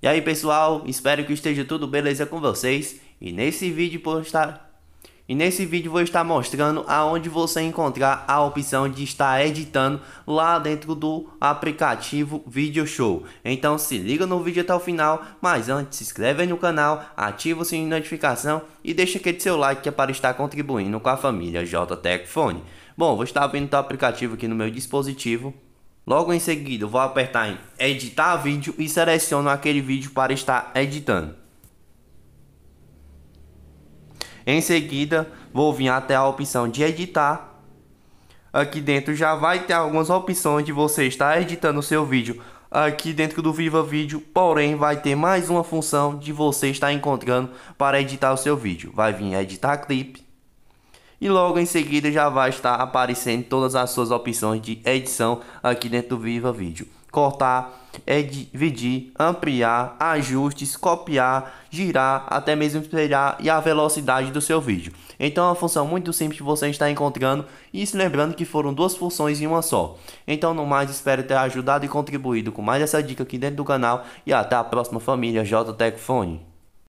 E aí pessoal, espero que esteja tudo beleza com vocês e nesse vídeo vou estar e nesse vídeo vou estar mostrando aonde você encontrar a opção de estar editando lá dentro do aplicativo Video Show. Então se liga no vídeo até o final, mas antes se inscreve no canal, ativa o sininho de notificação e deixa aquele seu like que é para estar contribuindo com a família JTech Fone. Bom, vou estar abrindo o aplicativo aqui no meu dispositivo. Logo em seguida, vou apertar em editar vídeo e seleciono aquele vídeo para estar editando. Em seguida, vou vir até a opção de editar. Aqui dentro já vai ter algumas opções de você estar editando o seu vídeo aqui dentro do Viva Vídeo, porém vai ter mais uma função de você estar encontrando para editar o seu vídeo. Vai vir editar clipe, e logo em seguida já vai estar aparecendo todas as suas opções de edição aqui dentro do Viva Vídeo. Cortar, dividir, ampliar, ajustes, copiar, girar, até mesmo espelhar e a velocidade do seu vídeo. Então é uma função muito simples que você está encontrando e se lembrando que foram duas funções em uma só. Então no mais espero ter ajudado e contribuído com mais essa dica aqui dentro do canal e até a próxima família JTech